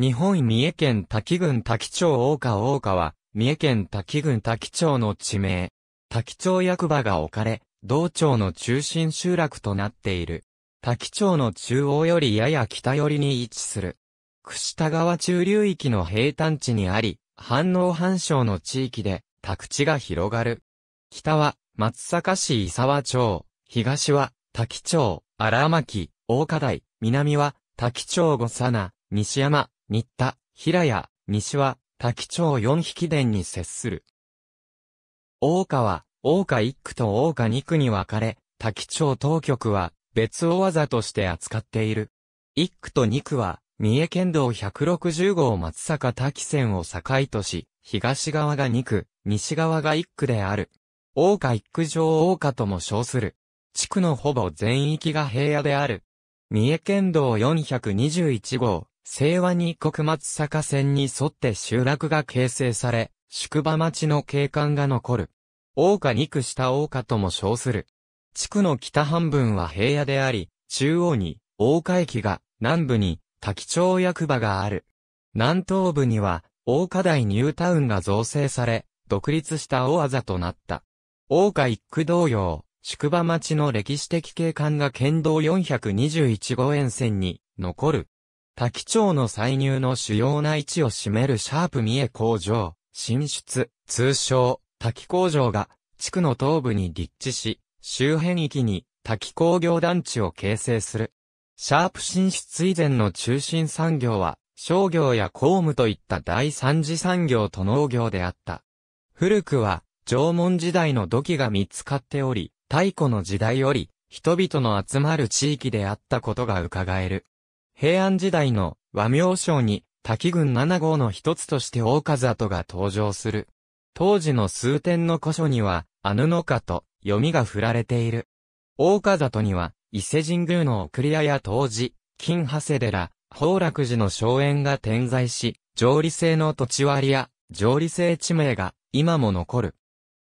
日本三重県滝郡滝町大岡大岡は、三重県滝郡滝町の地名。滝町役場が置かれ、道町の中心集落となっている。滝町の中央よりやや北寄りに位置する。串田川中流域の平坦地にあり、反応反省の地域で、宅地が広がる。北は、松阪市伊沢町、東は、滝町、荒巻、大岡台、南は、滝町五佐西山、新田、平谷、西は、滝町四匹殿に接する。大川は、大川一区と大川二区に分かれ、滝町当局は、別大技として扱っている。一区と二区は、三重県道160号松坂滝線を境とし、東側が2区、西側が1区である。大川一区上大川とも称する。地区のほぼ全域が平野である。三重県道421号、清和に国松坂線に沿って集落が形成され、宿場町の景観が残る。大岡二区下大岡とも称する。地区の北半分は平野であり、中央に大岡駅が、南部に滝町役場がある。南東部には大岡大ニュータウンが造成され、独立した大技となった。大岡一区同様、宿場町の歴史的景観が県道421号沿線に残る。滝町の歳入の主要な位置を占めるシャープ三重工場、進出、通称、滝工場が、地区の東部に立地し、周辺域に滝工業団地を形成する。シャープ進出以前の中心産業は、商業や公務といった第三次産業と農業であった。古くは、縄文時代の土器が見つかっており、太古の時代より、人々の集まる地域であったことが伺える。平安時代の和名称に滝群七号の一つとして大風跡が登場する。当時の数点の古書には、アヌノカと読みが振られている。大風跡には、伊勢神宮の送り屋や当時、金長谷寺、宝楽寺の荘園が点在し、上理性の土地割や、上理性地名が今も残る。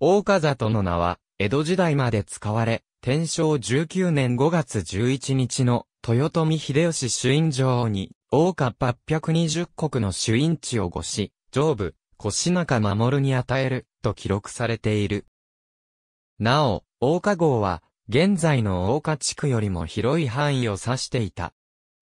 大風里の名は、江戸時代まで使われ、天正19年5月11日の豊臣秀吉主因城に、大八百二十国の主因地をごし、上部、腰中守に与える、と記録されている。なお、大家号は、現在の大家地区よりも広い範囲を指していた。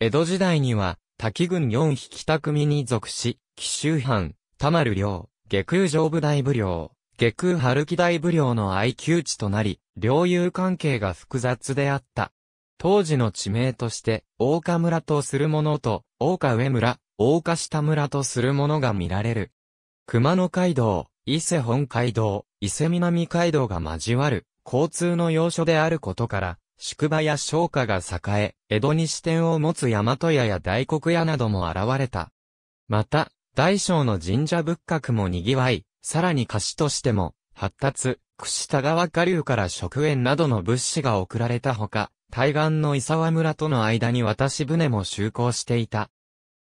江戸時代には、滝郡四匹田組に属し、紀州藩、田丸領、下空上部大部領、下空春木大部領の愛宮地となり、領有関係が複雑であった。当時の地名として、大岡村とするものと、大岡上村、大岡下村とするものが見られる。熊野街道、伊勢本街道、伊勢南街道が交わる、交通の要所であることから、宿場や商家が栄え、江戸に支店を持つ大和屋や大黒屋なども現れた。また、大小の神社仏閣も賑わい、さらに菓子としても、発達、串田川下流から食塩などの物資が送られたほか、対岸の伊沢村との間に渡し船も就航していた。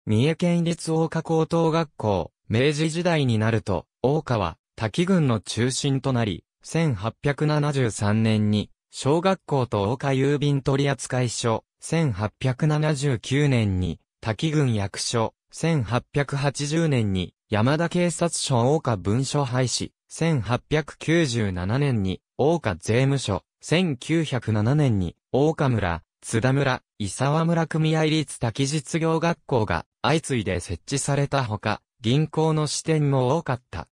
三重県立大岡高等学校、明治時代になると、大岡は滝郡の中心となり、1873年に、小学校と大岡郵便取扱所、1879年に、滝郡役所、1880年に、山田警察署大岡文書廃止、1897年に、大岡税務署、1907年に、大岡村、津田村、伊沢村組合立滝実業学校が相次いで設置されたほか、銀行の支店も多かった。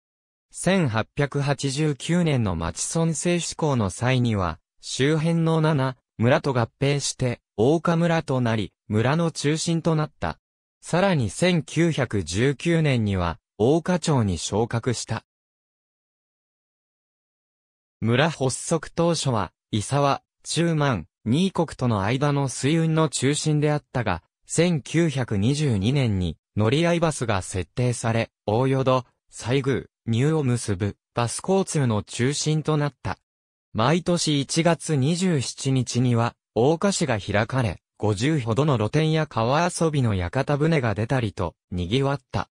1889年の町村制施行の際には、周辺の7、村と合併して、大岡村となり、村の中心となった。さらに1919年には、大岡町に昇格した。村発足当初は、伊沢、中満、二国との間の水運の中心であったが、1922年に乗り合いバスが設定され、大淀、西宮、ニューを結ぶバス交通の中心となった。毎年1月27日には、大岡市が開かれ、50ほどの露店や川遊びの屋形船が出たりと、賑わった。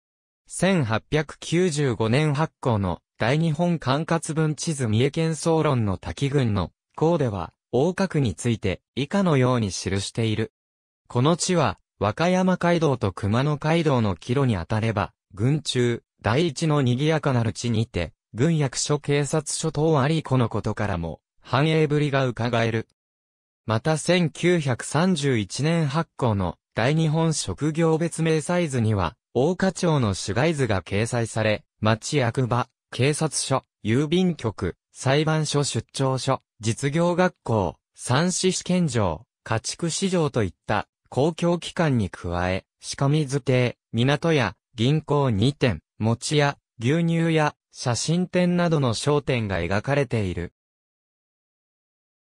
1895年発行の大日本管轄分地図三重県総論の滝郡の、こでは、大角について以下のように記している。この地は、和歌山街道と熊野街道の岐路にあたれば、群中、第一の賑やかなる地にて、軍役所警察署等ありこのことからも、繁栄ぶりが伺える。また1931年発行の大日本職業別名サイズには、大花町の市街図が掲載され、町役場、警察署、郵便局、裁判所出張所、実業学校、産子試験場、家畜市場といった公共機関に加え、仕込み図亭、港や銀行2店、餅や牛乳や写真店などの商店が描かれている。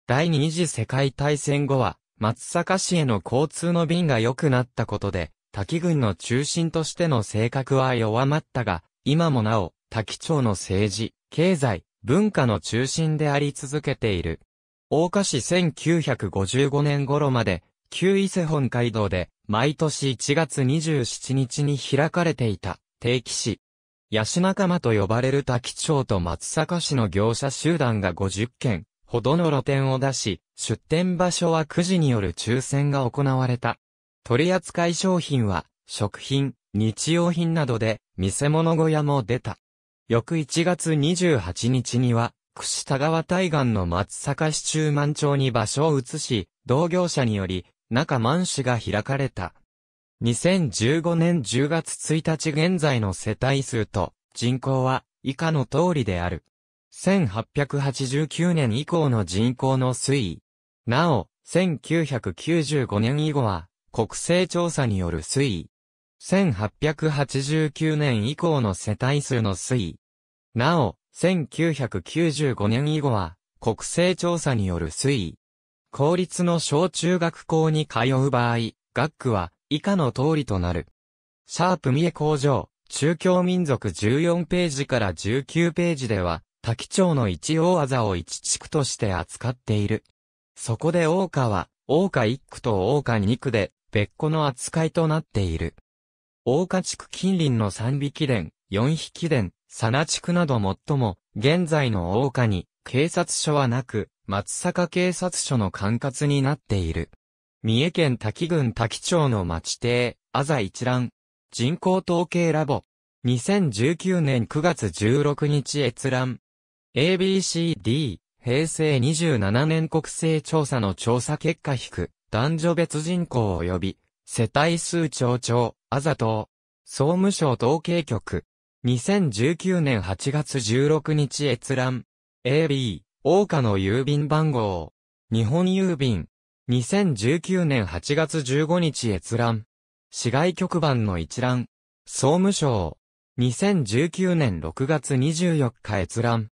第二次世界大戦後は、松阪市への交通の便が良くなったことで、滝郡の中心としての性格は弱まったが、今もなお、滝町の政治、経済、文化の中心であり続けている。大岡市1955年頃まで、旧伊勢本街道で、毎年1月27日に開かれていた、定期市。ヤシ仲間と呼ばれる滝町と松阪市の業者集団が50件ほどの露店を出し、出店場所は9時による抽選が行われた。取扱い商品は、食品、日用品などで、見せ物小屋も出た。翌1月28日には、串田川対岸の松阪市中満町に場所を移し、同業者により、中満市が開かれた。2015年10月1日現在の世帯数と人口は以下の通りである。1889年以降の人口の推移。なお、1995年以後は国勢調査による推移。1889年以降の世帯数の推移。なお、1995年以後は、国勢調査による推移。公立の小中学校に通う場合、学区は以下の通りとなる。シャープ三重工場、中京民族14ページから19ページでは、多滝町の一大技を一地区として扱っている。そこで大川は、大川1区と大川2区で、別個の扱いとなっている。大岡地区近隣の三匹連、四匹連、佐那地区など最も、現在の大岡に、警察署はなく、松坂警察署の管轄になっている。三重県滝郡滝町の町邸、あざ一覧。人口統計ラボ。2019年9月16日閲覧。ABCD、平成27年国勢調査の調査結果引く、男女別人口及び、世帯数庁長。あざと総務省統計局。2019年8月16日閲覧。AB、大岡の郵便番号。日本郵便。2019年8月15日閲覧。市外局番の一覧。総務省。2019年6月24日閲覧。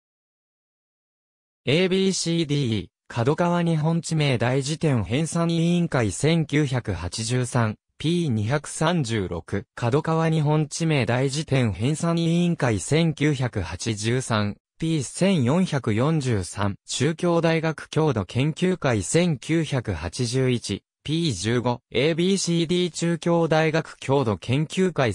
ABCD、角川日本地名大辞典編纂委員会1983。P236 角川日本地名大辞典編纂委員会 1983P1443 中京大学郷土研究会 1981P15 ABCD 中京大学郷土研究会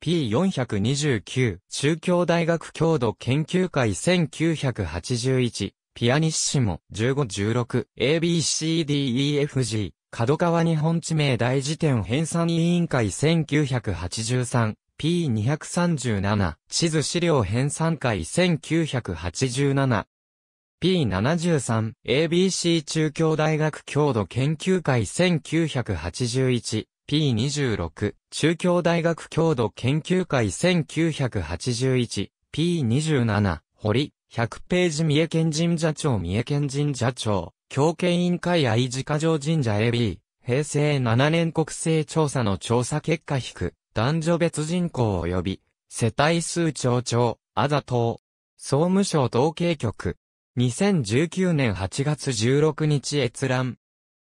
1981P429 中京大学郷土研究会1981ピアニッシモ1516 ABCDEFG 角川日本地名大辞典編纂委員会 1983P237 地図資料編纂会 1987P73 ABC 中京大学郷土研究会 1981P26 中京大学郷土研究会 1981P27 堀100ページ三重県神社庁三重県神社庁、教権委員会愛自家城神社 AB、平成7年国勢調査の調査結果引く、男女別人口及び、世帯数町長、あざと。総務省統計局、2019年8月16日閲覧、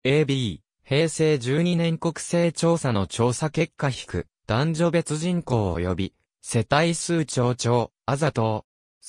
AB、平成12年国勢調査の調査結果引く、男女別人口及び、世帯数町長、あざと。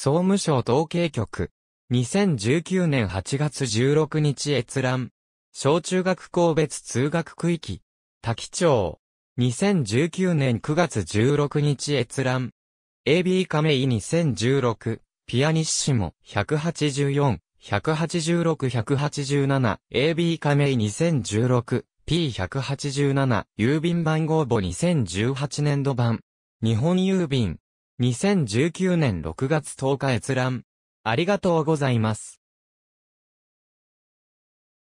総務省統計局。2019年8月16日閲覧。小中学校別通学区域。多気町。2019年9月16日閲覧。AB 亀井2016。ピアニッシモ184。186-187、AB 亀井2016、P187、郵便番号簿2018年度版。日本郵便、2019年6月10日閲覧。ありがとうございます。